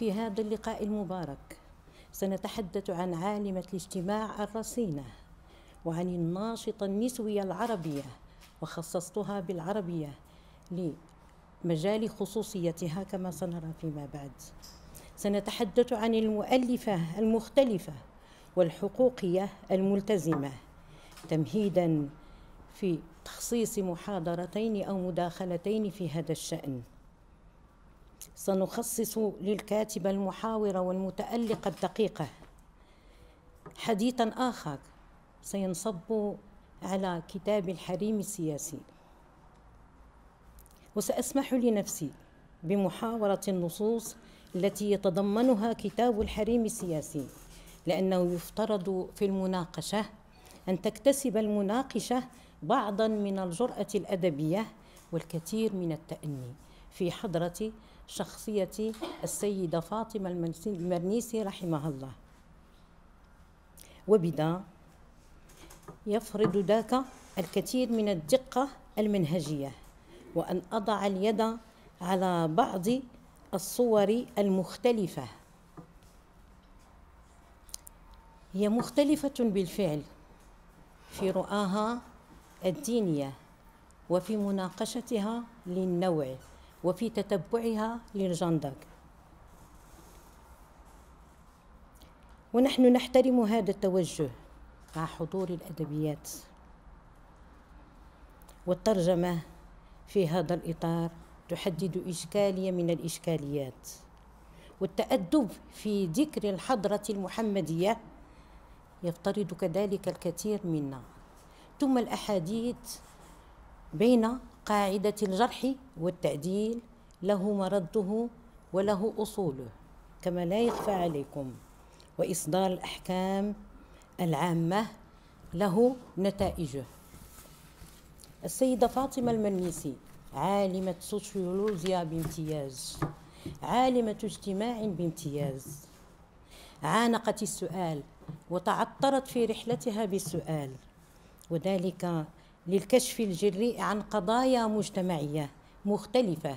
في هذا اللقاء المبارك سنتحدث عن عالمة الاجتماع الرصينة وعن الناشطة النسوية العربية وخصصتها بالعربية لمجال خصوصيتها كما سنرى فيما بعد سنتحدث عن المؤلفة المختلفة والحقوقية الملتزمة تمهيدا في تخصيص محاضرتين أو مداخلتين في هذا الشأن سنخصص للكاتبة المحاورة والمتألقة الدقيقة حديثا آخر سينصب على كتاب الحريم السياسي وسأسمح لنفسي بمحاورة النصوص التي يتضمنها كتاب الحريم السياسي لأنه يفترض في المناقشة أن تكتسب المناقشة بعضا من الجرأة الأدبية والكثير من التأني في حضرة شخصية السيدة فاطمة المرنيسي رحمها الله وبذا يفرض ذاك الكثير من الدقة المنهجية وأن أضع اليد على بعض الصور المختلفة هي مختلفة بالفعل في رؤاها الدينية وفي مناقشتها للنوع وفي تتبعها للجندق ونحن نحترم هذا التوجه مع حضور الأدبيات والترجمة في هذا الإطار تحدد إشكالية من الإشكاليات والتأدب في ذكر الحضرة المحمدية يفترض كذلك الكثير منا ثم الأحاديث بين قاعدة الجرح والتعديل له مرده وله أصوله كما لا يخفى عليكم وإصدار الأحكام العامة له نتائجه السيدة فاطمة المنيسي عالمة سوسيولوجيا بامتياز عالمة اجتماع بامتياز عانقت السؤال وتعطرت في رحلتها بالسؤال وذلك للكشف الجريء عن قضايا مجتمعية مختلفة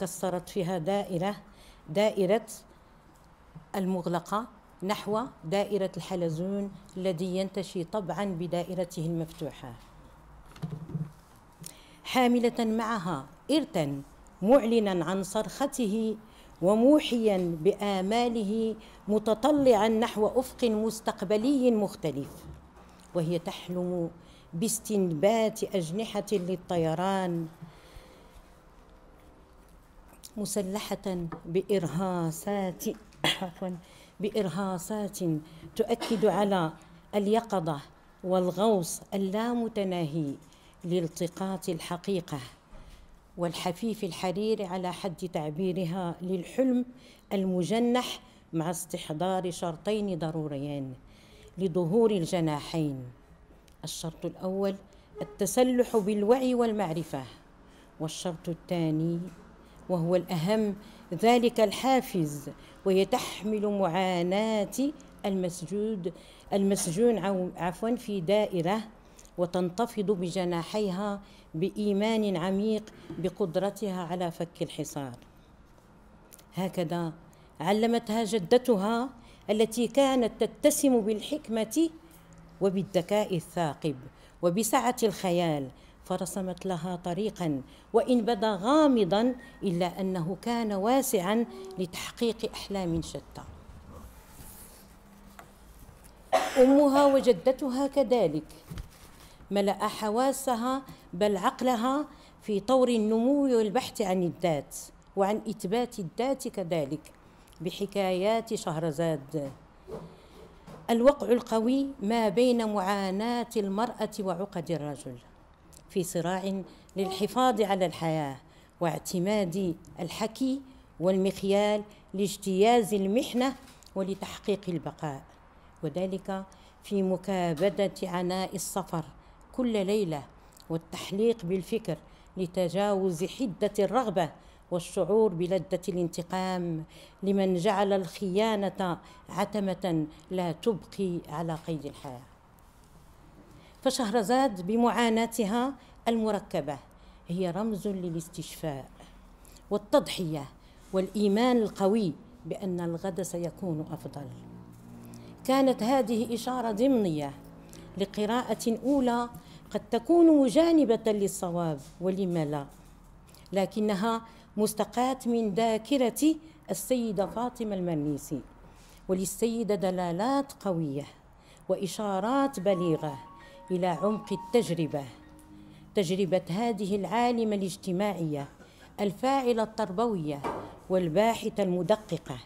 كسرت فيها دائرة دائرة المغلقة نحو دائرة الحلزون الذي ينتشي طبعا بدائرته المفتوحة حاملة معها إرثا معلنا عن صرخته وموحيا بآماله متطلعا نحو أفق مستقبلي مختلف وهي تحلم باستنبات أجنحة للطيران مسلحة بإرهاصات عفوا بإرهاصات تؤكد على اليقظة والغوص اللامتناهي لالتقاط الحقيقة والحفيف الحرير على حد تعبيرها للحلم المجنح مع استحضار شرطين ضروريين لظهور الجناحين الشرط الأول التسلح بالوعي والمعرفة والشرط الثاني وهو الأهم ذلك الحافز وهي تحمل معاناة المسجود المسجون عفوا في دائرة وتنتفض بجناحيها بإيمان عميق بقدرتها على فك الحصار هكذا علمتها جدتها التي كانت تتسم بالحكمة وبالذكاء الثاقب وبسعة الخيال فرسمت لها طريقا وإن بدا غامضا إلا أنه كان واسعا لتحقيق أحلام شتى أمها وجدتها كذلك ملأ حواسها بل عقلها في طور النمو والبحث عن الذات وعن إثبات الذات كذلك بحكايات شهرزاد الوقع القوي ما بين معاناة المرأة وعقد الرجل في صراع للحفاظ على الحياة واعتماد الحكي والمخيال لاجتياز المحنة ولتحقيق البقاء وذلك في مكابدة عناء السفر كل ليلة والتحليق بالفكر لتجاوز حدة الرغبة والشعور بلذة الانتقام لمن جعل الخيانة عتمة لا تبقي على قيد الحياة فشهرزاد بمعاناتها المركبة هي رمز للاستشفاء والتضحية والإيمان القوي بأن الغد سيكون أفضل كانت هذه إشارة ضمنية لقراءة أولى قد تكون مجانبة للصواب ولم لا لكنها مستقاة من ذاكرة السيدة فاطمة المنيسي وللسيدة دلالات قوية وإشارات بليغة إلى عمق التجربة تجربة هذه العالمة الاجتماعية الفاعلة التربوية والباحثة المدققة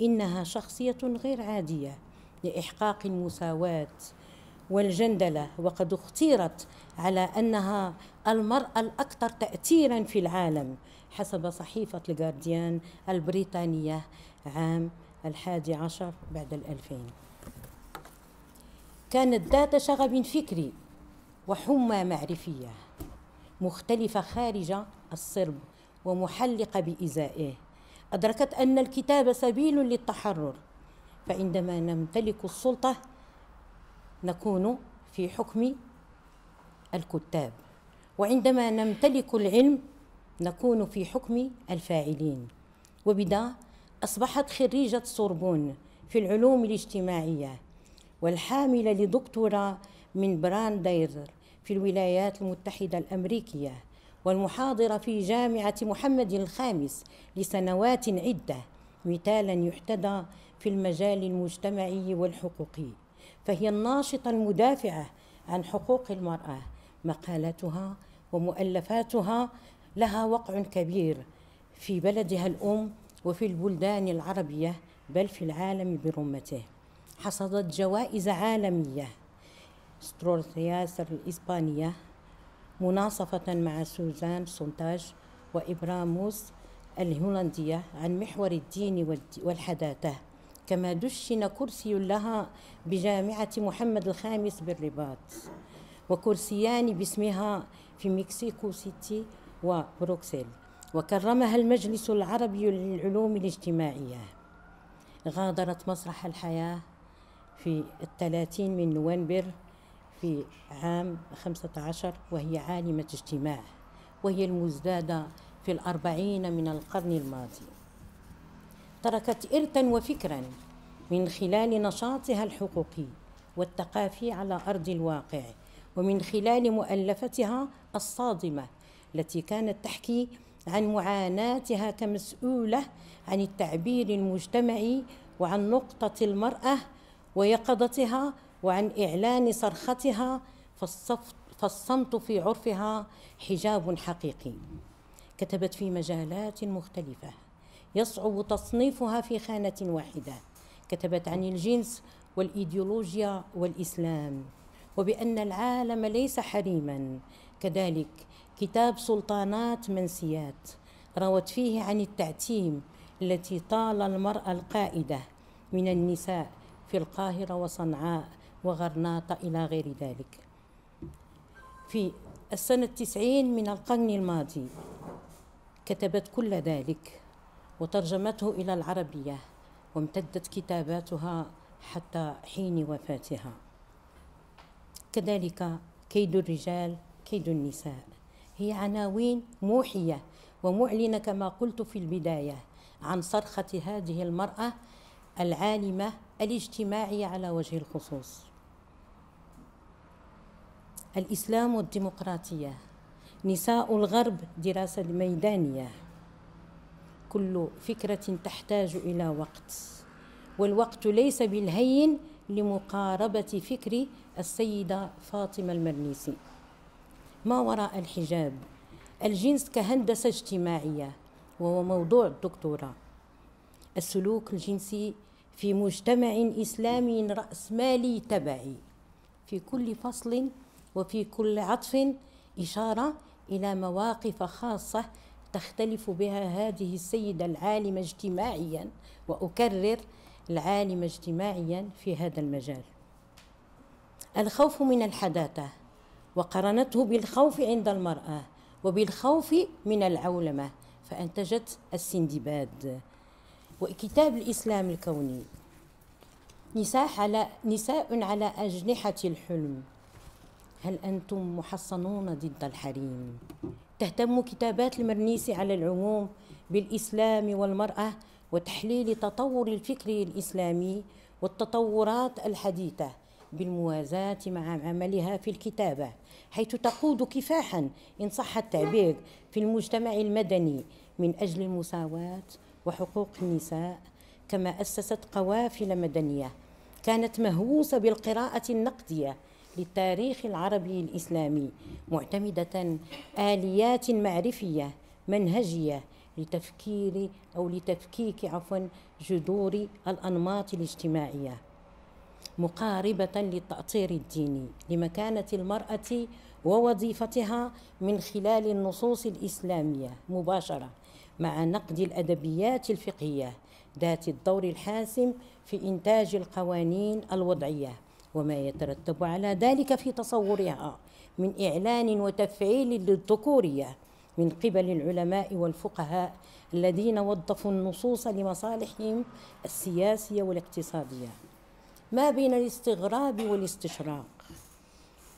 إنها شخصية غير عادية لإحقاق المساواة والجندلة وقد اختيرت على أنها المرأة الأكثر تأثيرا في العالم حسب صحيفة الجارديان البريطانية عام الحادي عشر بعد الألفين كانت ذات شغب فكري وحمى معرفية مختلفة خارج الصرب ومحلقة بإزائه أدركت أن الكتاب سبيل للتحرر فعندما نمتلك السلطة نكون في حكم الكتاب وعندما نمتلك العلم نكون في حكم الفاعلين وبدأ أصبحت خريجة سوربون في العلوم الاجتماعية والحاملة لدكتوراه من بران دايزر في الولايات المتحدة الأمريكية والمحاضرة في جامعة محمد الخامس لسنوات عدة مثالا يحتذى في المجال المجتمعي والحقوقي فهي الناشطة المدافعة عن حقوق المرأة مقالاتها ومؤلفاتها لها وقع كبير في بلدها الأم وفي البلدان العربية بل في العالم برمته حصدت جوائز عالمية سترولثياسر الإسبانية مناصفة مع سوزان سونتاج وإبراموس الهولندية عن محور الدين والحداثة كما دشن كرسي لها بجامعة محمد الخامس بالرباط وكرسيان باسمها في مكسيكو سيتي وبروكسل وكرمها المجلس العربي للعلوم الاجتماعية غادرت مسرح الحياة في الثلاثين من نوفمبر في عام خمسة عشر وهي عالمة اجتماع وهي المزدادة في الأربعين من القرن الماضي تركت إرثا وفكرا من خلال نشاطها الحقوقي والثقافي على أرض الواقع ومن خلال مؤلفتها الصادمة التي كانت تحكي عن معاناتها كمسؤولة عن التعبير المجتمعي وعن نقطة المرأة ويقظتها وعن إعلان صرختها فالصمت في عرفها حجاب حقيقي كتبت في مجالات مختلفة يصعب تصنيفها في خانة واحدة كتبت عن الجنس والإيديولوجيا والإسلام وبأن العالم ليس حريما كذلك كتاب سلطانات منسيات روت فيه عن التعتيم التي طال المرأة القائدة من النساء في القاهرة وصنعاء وغرناطة إلى غير ذلك في السنة التسعين من القرن الماضي كتبت كل ذلك وترجمته إلى العربية وامتدت كتاباتها حتى حين وفاتها كذلك كيد الرجال كيد النساء هي عناوين موحية ومعلنة كما قلت في البداية عن صرخة هذه المرأة العالمة الاجتماعية على وجه الخصوص الإسلام والديمقراطية نساء الغرب دراسة ميدانية كل فكرة تحتاج إلى وقت والوقت ليس بالهين لمقاربة فكر السيدة فاطمة المرنيسي ما وراء الحجاب الجنس كهندسة اجتماعية وهو موضوع الدكتوراه السلوك الجنسي في مجتمع إسلامي رأسمالي تبعي في كل فصل وفي كل عطف إشارة إلى مواقف خاصة تختلف بها هذه السيدة العالمة اجتماعيا وأكرر العالمة اجتماعيا في هذا المجال الخوف من الحداثة وقرنته بالخوف عند المرأة وبالخوف من العولمة فأنتجت السندباد وكتاب الإسلام الكوني نساء على نساء على أجنحة الحلم هل أنتم محصنون ضد الحريم؟ تهتم كتابات المرنيسي على العموم بالإسلام والمرأة وتحليل تطور الفكر الإسلامي والتطورات الحديثة بالموازاة مع عملها في الكتابة حيث تقود كفاحا إن صح التعبير في المجتمع المدني من أجل المساواة وحقوق النساء كما أسست قوافل مدنية كانت مهووسة بالقراءة النقدية للتاريخ العربي الإسلامي معتمدة آليات معرفية منهجية لتفكير أو لتفكيك عفوا جذور الأنماط الاجتماعية مقاربة للتأطير الديني لمكانة المرأة ووظيفتها من خلال النصوص الإسلامية مباشرة مع نقد الأدبيات الفقهية ذات الدور الحاسم في إنتاج القوانين الوضعية وما يترتب على ذلك في تصورها من إعلان وتفعيل للذكورية من قبل العلماء والفقهاء الذين وظفوا النصوص لمصالحهم السياسية والاقتصادية ما بين الاستغراب والاستشراق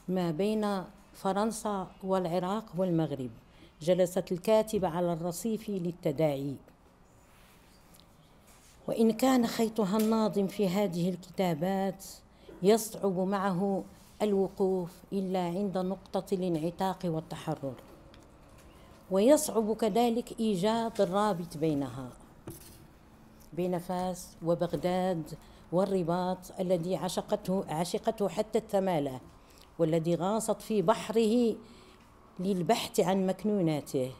ما بين فرنسا والعراق والمغرب جلست الكاتبة على الرصيف للتداعي وإن كان خيطها الناظم في هذه الكتابات يصعب معه الوقوف إلا عند نقطة الانعتاق والتحرر ويصعب كذلك إيجاد الرابط بينها بين فاس وبغداد والرباط الذي عشقته عشقته حتى الثماله والذي غاصت في بحره للبحث عن مكنوناته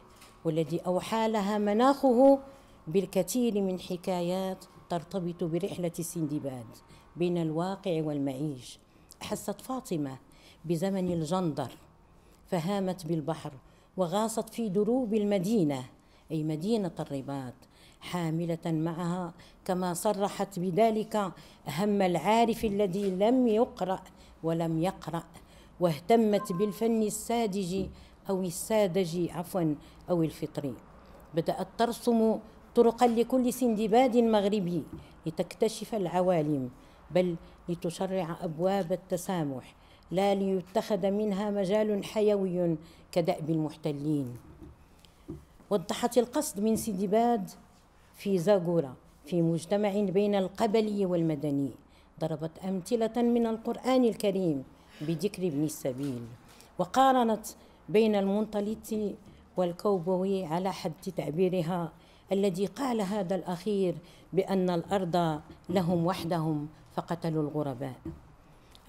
والذي اوحى لها مناخه بالكثير من حكايات ترتبط برحله سندباد بين الواقع والمعيش أحست فاطمه بزمن الجندر فهامت بالبحر وغاصت في دروب المدينه اي مدينه الرباط حاملة معها كما صرحت بذلك هم العارف الذي لم يقرأ ولم يقرأ واهتمت بالفن الساذج أو الساذج عفوا أو الفطري بدأت ترسم طرقا لكل سندباد مغربي لتكتشف العوالم بل لتشرع أبواب التسامح لا ليتخذ منها مجال حيوي كدأب المحتلين وضحت القصد من سندباد في زاغورا في مجتمع بين القبلي والمدني ضربت أمثلة من القرآن الكريم بذكر ابن السبيل وقارنت بين المنطلت والكوبوي على حد تعبيرها الذي قال هذا الأخير بأن الأرض لهم وحدهم فقتلوا الغرباء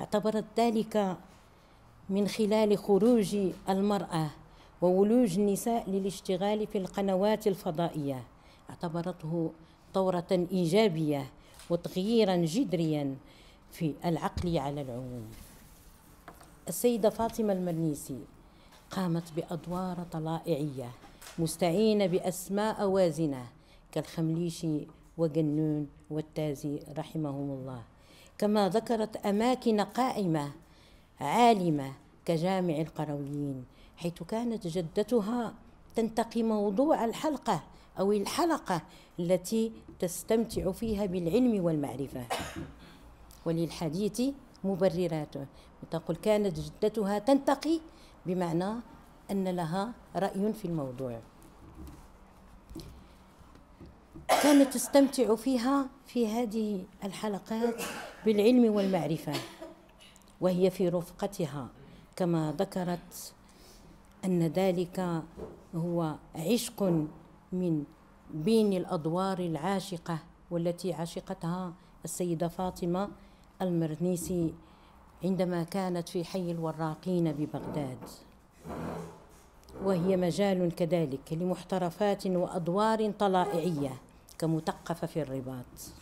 اعتبرت ذلك من خلال خروج المرأة وولوج النساء للاشتغال في القنوات الفضائية اعتبرته طورة إيجابية وتغييرا جذريا في العقل على العموم السيدة فاطمة المرنيسي قامت بأدوار طلائعية مستعينة بأسماء وازنة كالخمليشي وجنون والتازي رحمهم الله كما ذكرت أماكن قائمة عالمة كجامع القرويين حيث كانت جدتها تنتقي موضوع الحلقة أو الحلقة التي تستمتع فيها بالعلم والمعرفة وللحديث مبرراته تقول كانت جدتها تنتقي بمعنى أن لها رأي في الموضوع كانت تستمتع فيها في هذه الحلقات بالعلم والمعرفة وهي في رفقتها كما ذكرت أن ذلك هو عشق من بين الأدوار العاشقة والتي عاشقتها السيدة فاطمة المرنيسي عندما كانت في حي الوراقين ببغداد وهي مجال كذلك لمحترفات وأدوار طلائعية كمثقفة في الرباط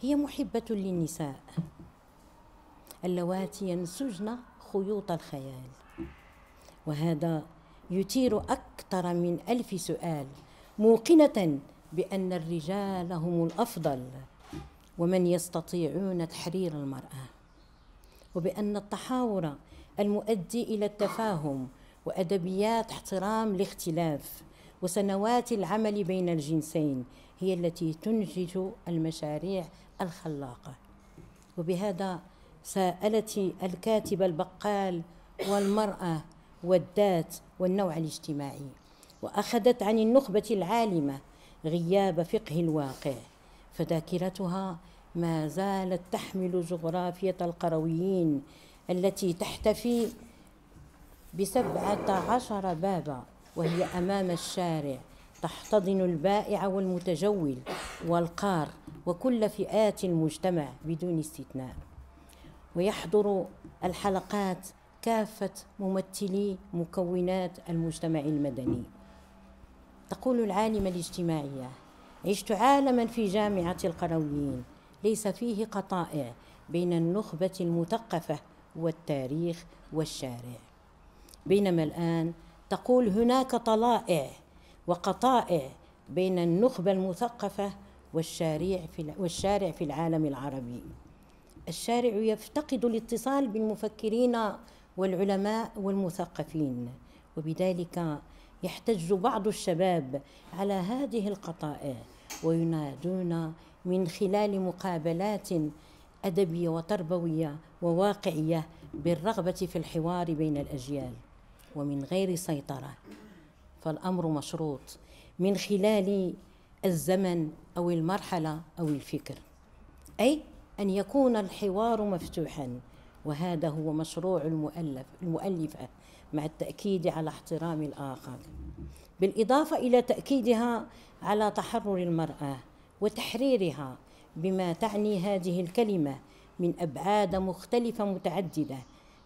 هي محبة للنساء اللواتي ينسجن خيوط الخيال وهذا يثير أكثر من ألف سؤال موقنة بأن الرجال هم الأفضل ومن يستطيعون تحرير المرأة وبأن التحاور المؤدي إلى التفاهم وأدبيات احترام الاختلاف وسنوات العمل بين الجنسين هي التي تنتج المشاريع الخلاقة وبهذا سألت الكاتبة البقال والمرأة والذات والنوع الاجتماعي وأخذت عن النخبة العالمة غياب فقه الواقع فذاكرتها ما زالت تحمل جغرافية القرويين التي تحتفي بسبعة عشر بابا وهي أمام الشارع تحتضن البائع والمتجول والقار وكل فئات المجتمع بدون استثناء ويحضر الحلقات كافة ممثلي مكونات المجتمع المدني تقول العالمة الاجتماعية عشت عالما في جامعة القرويين ليس فيه قطائع بين النخبة المثقفة والتاريخ والشارع بينما الآن تقول هناك طلائع وقطائع بين النخبة المثقفة والشارع في والشارع في العالم العربي الشارع يفتقد الاتصال بالمفكرين والعلماء والمثقفين وبذلك يحتج بعض الشباب على هذه القطائع وينادون من خلال مقابلات أدبية وتربوية وواقعية بالرغبة في الحوار بين الأجيال ومن غير سيطرة فالأمر مشروط من خلال الزمن أو المرحلة أو الفكر أي أن يكون الحوار مفتوحا وهذا هو مشروع المؤلف المؤلفة مع التأكيد على احترام الآخر بالإضافة إلى تأكيدها على تحرر المرأة وتحريرها بما تعني هذه الكلمة من أبعاد مختلفة متعددة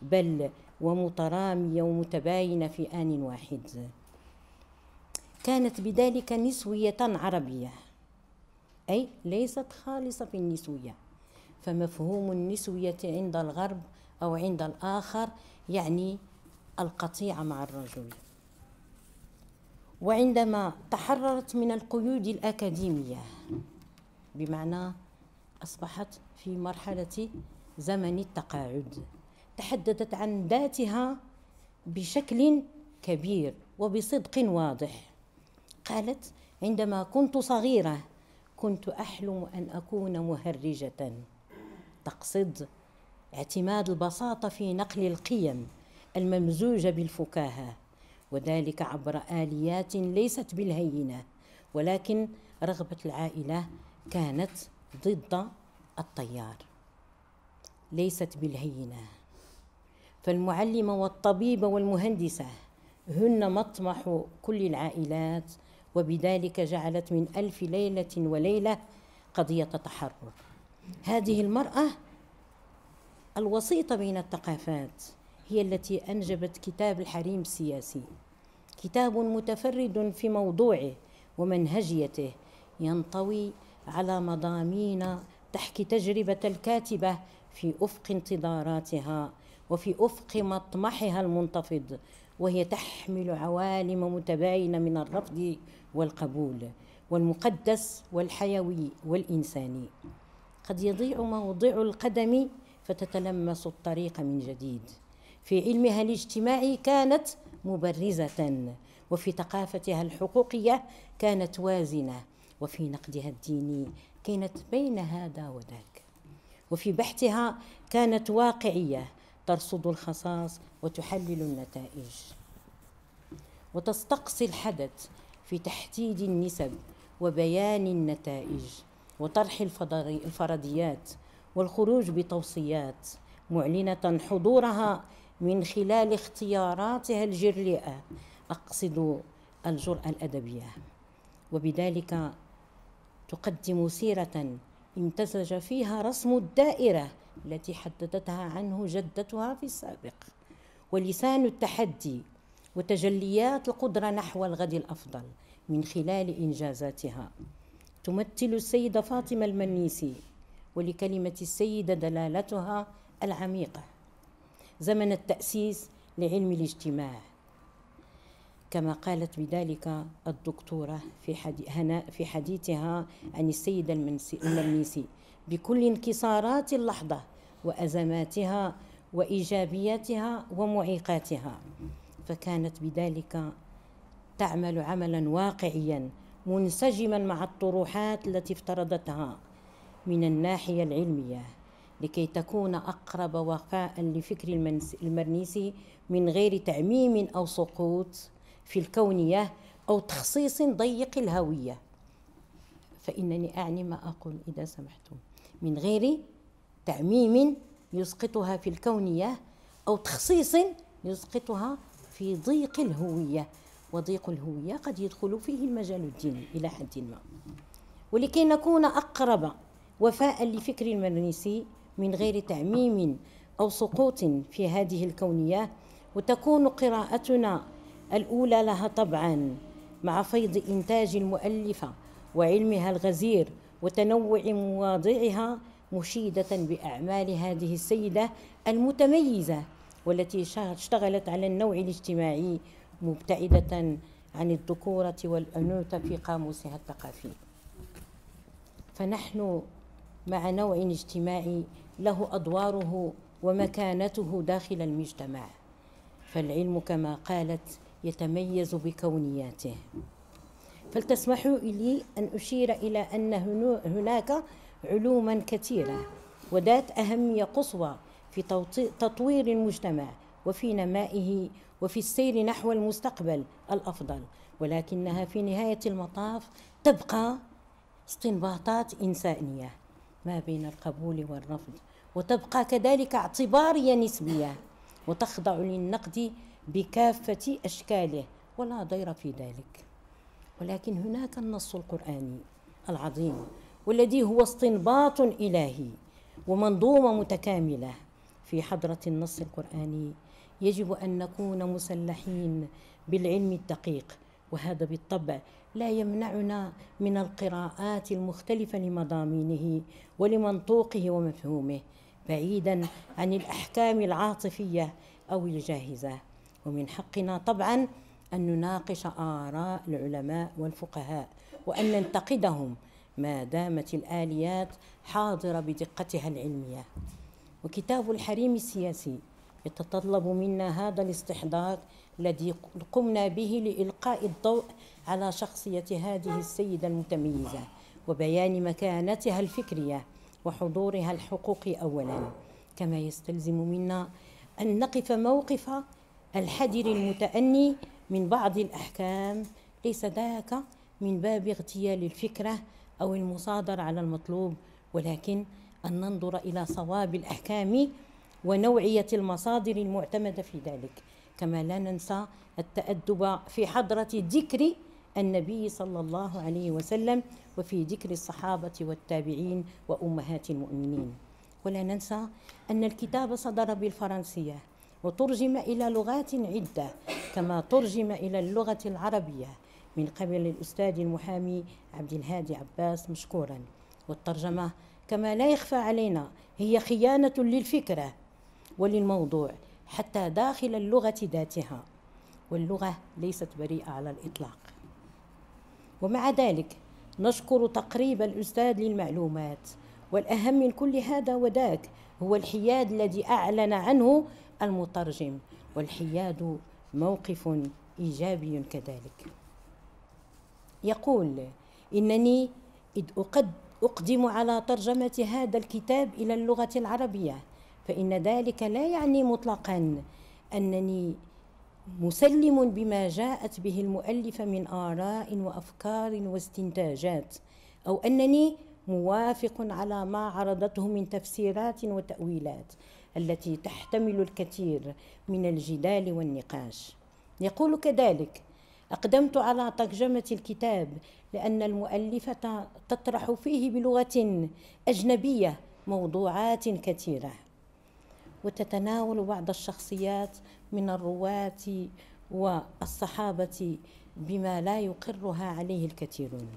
بل ومترامية ومتباينة في آن واحد كانت بذلك نسوية عربية أي ليست خالصة في النسوية فمفهوم النسوية عند الغرب أو عند الآخر يعني القطيعة مع الرجل وعندما تحررت من القيود الأكاديمية بمعنى أصبحت في مرحلة زمن التقاعد تحدثت عن ذاتها بشكل كبير وبصدق واضح قالت عندما كنت صغيرة كنت أحلم أن أكون مهرجة تقصد اعتماد البساطه في نقل القيم الممزوجه بالفكاهه وذلك عبر اليات ليست بالهينه ولكن رغبه العائله كانت ضد الطيار ليست بالهينه فالمعلمه والطبيبه والمهندسه هن مطمح كل العائلات وبذلك جعلت من الف ليله وليله قضيه تحرر هذه المرأة الوسيطة بين الثقافات هي التي أنجبت كتاب الحريم السياسي كتاب متفرد في موضوعه ومنهجيته ينطوي على مضامين تحكي تجربة الكاتبة في أفق انتظاراتها وفي أفق مطمحها المنتفض وهي تحمل عوالم متباينة من الرفض والقبول والمقدس والحيوي والإنساني قد يضيع موضع القدم فتتلمس الطريق من جديد في علمها الاجتماعي كانت مبرزه وفي ثقافتها الحقوقيه كانت وازنه وفي نقدها الديني كانت بين هذا وذاك وفي بحثها كانت واقعيه ترصد الخصاص وتحلل النتائج وتستقصي الحدث في تحديد النسب وبيان النتائج وطرح الفرضيات والخروج بتوصيات معلنة حضورها من خلال اختياراتها الجريئة أقصد الجرأة الأدبية وبذلك تقدم سيرة امتزج فيها رسم الدائرة التي حددتها عنه جدتها في السابق ولسان التحدي وتجليات القدرة نحو الغد الأفضل من خلال إنجازاتها تمثل السيدة فاطمة المنيسي ولكلمة السيدة دلالتها العميقة زمن التأسيس لعلم الاجتماع كما قالت بذلك الدكتورة في في حديثها عن السيدة المنيسي بكل انكسارات اللحظة وأزماتها وإيجابياتها ومعيقاتها فكانت بذلك تعمل عملا واقعيا منسجما مع الطروحات التي افترضتها من الناحية العلمية لكي تكون أقرب وفاء لفكر المرنيسي من غير تعميم أو سقوط في الكونية أو تخصيص ضيق الهوية فإنني أعني ما أقول إذا سمحتم من غير تعميم يسقطها في الكونية أو تخصيص يسقطها في ضيق الهوية وضيق الهوية قد يدخل فيه المجال الديني إلى حد ما ولكي نكون أقرب وفاء لفكر المرنيسي من غير تعميم أو سقوط في هذه الكونية وتكون قراءتنا الأولى لها طبعا مع فيض إنتاج المؤلفة وعلمها الغزير وتنوع مواضعها مشيدة بأعمال هذه السيدة المتميزة والتي اشتغلت على النوع الاجتماعي مبتعدة عن الذكورة والأنوثة في قاموسها الثقافي فنحن مع نوع اجتماعي له أدواره ومكانته داخل المجتمع فالعلم كما قالت يتميز بكونياته فلتسمحوا لي أن أشير إلى أن هناك علوما كثيرة وذات أهمية قصوى في تطوير المجتمع وفي نمائه وفي السير نحو المستقبل الافضل ولكنها في نهايه المطاف تبقى استنباطات انسانيه ما بين القبول والرفض وتبقى كذلك اعتباريه نسبيه وتخضع للنقد بكافه اشكاله ولا ضير في ذلك ولكن هناك النص القراني العظيم والذي هو استنباط الهي ومنظومه متكامله في حضره النص القراني يجب أن نكون مسلحين بالعلم الدقيق وهذا بالطبع لا يمنعنا من القراءات المختلفة لمضامينه ولمنطوقه ومفهومه بعيدا عن الأحكام العاطفية أو الجاهزة ومن حقنا طبعا أن نناقش آراء العلماء والفقهاء وأن ننتقدهم ما دامت الآليات حاضرة بدقتها العلمية وكتاب الحريم السياسي يتطلب منا هذا الاستحضار الذي قمنا به لإلقاء الضوء على شخصية هذه السيدة المتميزة وبيان مكانتها الفكرية وحضورها الحقوقي أولا كما يستلزم منا أن نقف موقف الحذر المتأني من بعض الأحكام ليس ذاك من باب اغتيال الفكرة أو المصادرة على المطلوب ولكن أن ننظر إلى صواب الأحكام ونوعية المصادر المعتمدة في ذلك كما لا ننسى التأدب في حضرة ذكر النبي صلى الله عليه وسلم وفي ذكر الصحابة والتابعين وأمهات المؤمنين ولا ننسى أن الكتاب صدر بالفرنسية وترجم إلى لغات عدة كما ترجم إلى اللغة العربية من قبل الأستاذ المحامي عبد الهادي عباس مشكورا والترجمة كما لا يخفى علينا هي خيانة للفكرة وللموضوع حتى داخل اللغة ذاتها واللغة ليست بريئة على الإطلاق ومع ذلك نشكر تقريب الأستاذ للمعلومات والأهم من كل هذا وذاك هو الحياد الذي أعلن عنه المترجم والحياد موقف إيجابي كذلك يقول إنني إذ أقدم على ترجمة هذا الكتاب إلى اللغة العربية فإن ذلك لا يعني مطلقا أنني مسلم بما جاءت به المؤلفة من آراء وأفكار واستنتاجات أو أنني موافق على ما عرضته من تفسيرات وتأويلات التي تحتمل الكثير من الجدال والنقاش يقول كذلك أقدمت على ترجمة الكتاب لأن المؤلفة تطرح فيه بلغة أجنبية موضوعات كثيرة وتتناول بعض الشخصيات من الرواة والصحابة بما لا يقرها عليه الكثيرون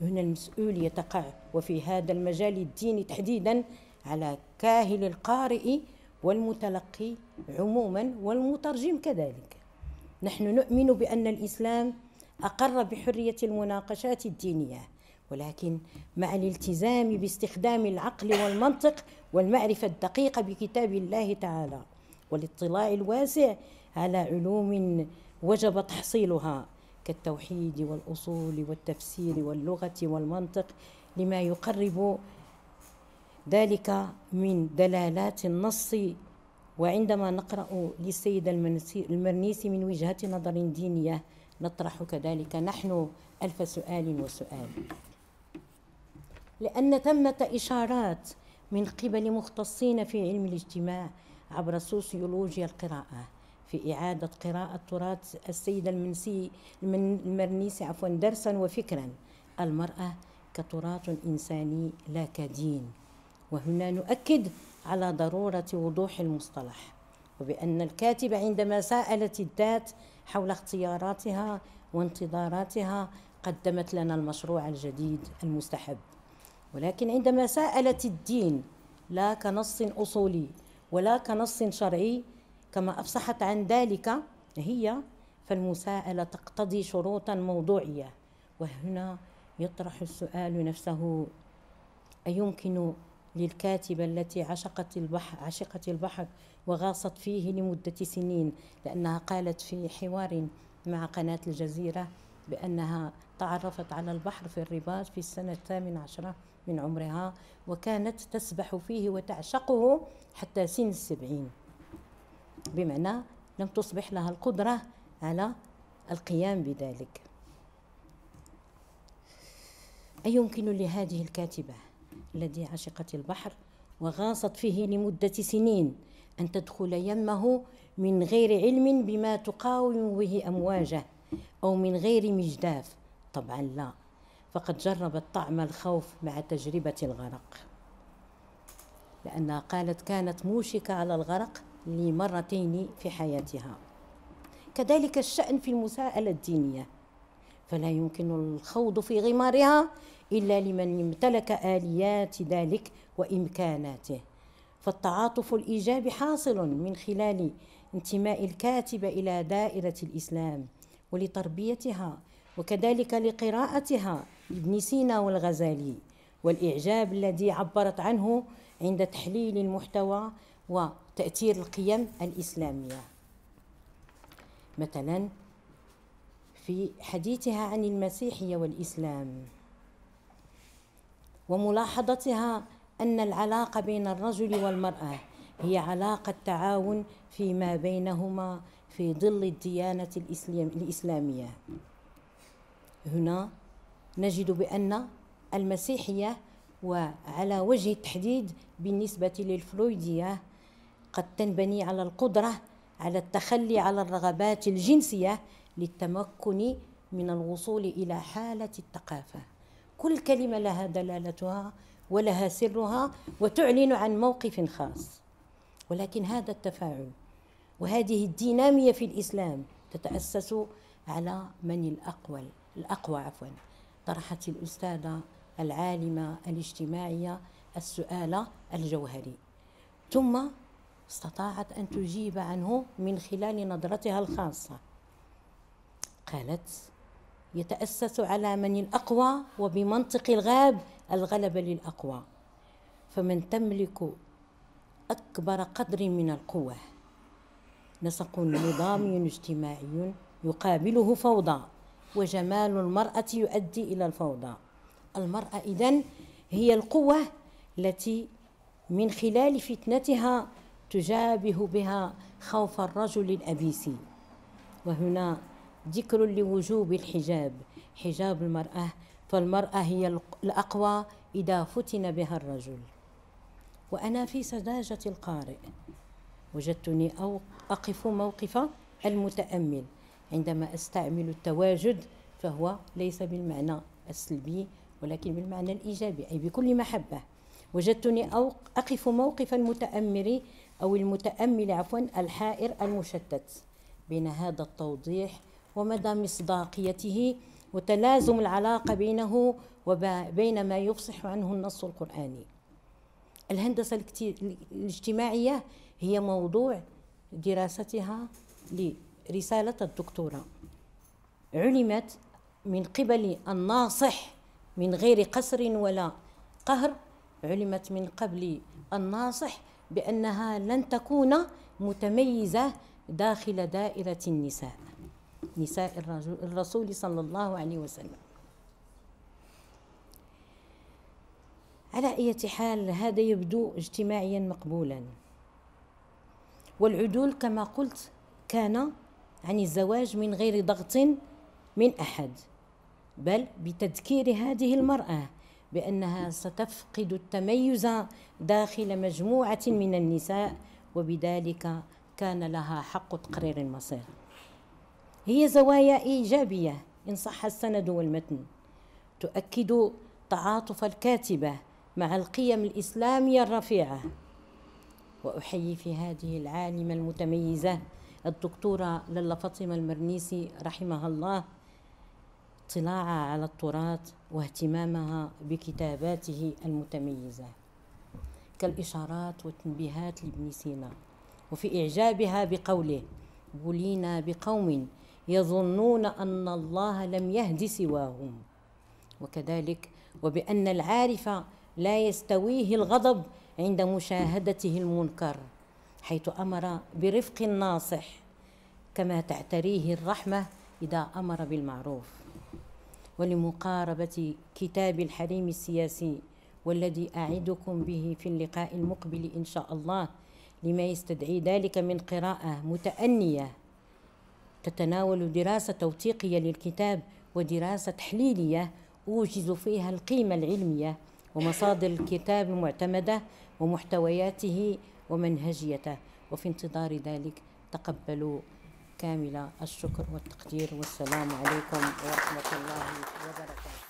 هنا المسؤولية تقع وفي هذا المجال الديني تحديدا على كاهل القارئ والمتلقي عموما والمترجم كذلك نحن نؤمن بأن الإسلام أقر بحرية المناقشات الدينية ولكن مع الالتزام باستخدام العقل والمنطق والمعرفة الدقيقة بكتاب الله تعالى والاطلاع الواسع على علوم وجب تحصيلها كالتوحيد والأصول والتفسير واللغة والمنطق لما يقرب ذلك من دلالات النص وعندما نقرأ للسيد المرنيسي من وجهة نظر دينية نطرح كذلك نحن ألف سؤال وسؤال لأن ثمة إشارات من قبل مختصين في علم الاجتماع عبر سوسيولوجيا القراءة في إعادة قراءة تراث السيدة المنسي المرنيسي عفوا درسا وفكرا المرأة كتراث إنساني لا كدين وهنا نؤكد على ضرورة وضوح المصطلح وبأن الكاتبة عندما سألت الذات حول اختياراتها وانتظاراتها قدمت لنا المشروع الجديد المستحب ولكن عندما سألت الدين لا كنص أصولي ولا كنص شرعي كما أفصحت عن ذلك هي فالمساءلة تقتضي شروطا موضوعية وهنا يطرح السؤال نفسه أيمكن للكاتبة التي عشقت البحر عشقت البحر وغاصت فيه لمدة سنين لأنها قالت في حوار مع قناة الجزيرة بأنها تعرفت على البحر في الرباط في السنة الثامنة عشرة من عمرها وكانت تسبح فيه وتعشقه حتى سن السبعين بمعنى لم تصبح لها القدرة على القيام بذلك أي يمكن لهذه الكاتبة التي عشقت البحر وغاصت فيه لمدة سنين أن تدخل يمه من غير علم بما تقاوم به أمواجه أو من غير مجداف طبعا لا فقد جربت طعم الخوف مع تجربة الغرق لأنها قالت كانت موشكة على الغرق لمرتين في حياتها كذلك الشأن في المساءلة الدينية فلا يمكن الخوض في غمارها إلا لمن امتلك آليات ذلك وإمكاناته فالتعاطف الإيجابي حاصل من خلال انتماء الكاتبة إلى دائرة الإسلام ولتربيتها وكذلك لقراءتها ابن سينا والغزالي والإعجاب الذي عبرت عنه عند تحليل المحتوى وتأثير القيم الإسلامية مثلا في حديثها عن المسيحية والإسلام وملاحظتها أن العلاقة بين الرجل والمرأة هي علاقة تعاون فيما بينهما في ظل الديانة الإسلامية هنا نجد بأن المسيحية وعلى وجه التحديد بالنسبة للفلويدية قد تنبني على القدرة على التخلي على الرغبات الجنسية للتمكن من الوصول إلى حالة الثقافة كل كلمة لها دلالتها ولها سرها وتعلن عن موقف خاص ولكن هذا التفاعل وهذه الدينامية في الإسلام تتأسس على من الأقوى الأقوى عفواً طرحت الأستاذة العالمة الاجتماعية السؤال الجوهري ثم استطاعت أن تجيب عنه من خلال نظرتها الخاصة قالت يتأسس على من الأقوى وبمنطق الغاب الغلبة للأقوى فمن تملك أكبر قدر من القوة نسق نظامي اجتماعي يقابله فوضى وجمال المرأة يؤدي إلى الفوضى المرأة إذن هي القوة التي من خلال فتنتها تجابه بها خوف الرجل الأبيسي وهنا ذكر لوجوب الحجاب حجاب المرأة فالمرأة هي الأقوى إذا فتن بها الرجل وأنا في سذاجة القارئ وجدتني أقف موقف المتأمل عندما استعمل التواجد فهو ليس بالمعنى السلبي ولكن بالمعنى الإيجابي أي بكل محبة وجدتني أو أقف موقف المتأمر أو المتأمل عفوا الحائر المشتت بين هذا التوضيح ومدى مصداقيته وتلازم العلاقة بينه وبين ما يفصح عنه النص القرآني الهندسة الاجتماعية هي موضوع دراستها رسالة الدكتوراه علمت من قبل الناصح من غير قصر ولا قهر علمت من قبل الناصح بأنها لن تكون متميزة داخل دائرة النساء نساء الرسول صلى الله عليه وسلم على أي حال هذا يبدو اجتماعيا مقبولا والعدول كما قلت كان عن الزواج من غير ضغط من احد بل بتذكير هذه المراه بانها ستفقد التميز داخل مجموعه من النساء وبذلك كان لها حق تقرير المصير هي زوايا ايجابيه ان صح السند والمتن تؤكد تعاطف الكاتبه مع القيم الاسلاميه الرفيعه واحيي في هذه العالمه المتميزه الدكتورة للا فاطمة المرنيسي رحمها الله اطلاعها على التراث واهتمامها بكتاباته المتميزة كالإشارات والتنبيهات لابن سينا وفي إعجابها بقوله بلينا بقوم يظنون أن الله لم يهد سواهم وكذلك وبأن العارف لا يستويه الغضب عند مشاهدته المنكر حيث امر برفق الناصح كما تعتريه الرحمه اذا امر بالمعروف ولمقاربه كتاب الحريم السياسي والذي اعدكم به في اللقاء المقبل ان شاء الله لما يستدعي ذلك من قراءه متانيه تتناول دراسه توثيقيه للكتاب ودراسه تحليليه اوجز فيها القيمه العلميه ومصادر الكتاب المعتمده ومحتوياته ومنهجيته وفي انتظار ذلك تقبلوا كامل الشكر والتقدير والسلام عليكم ورحمة الله وبركاته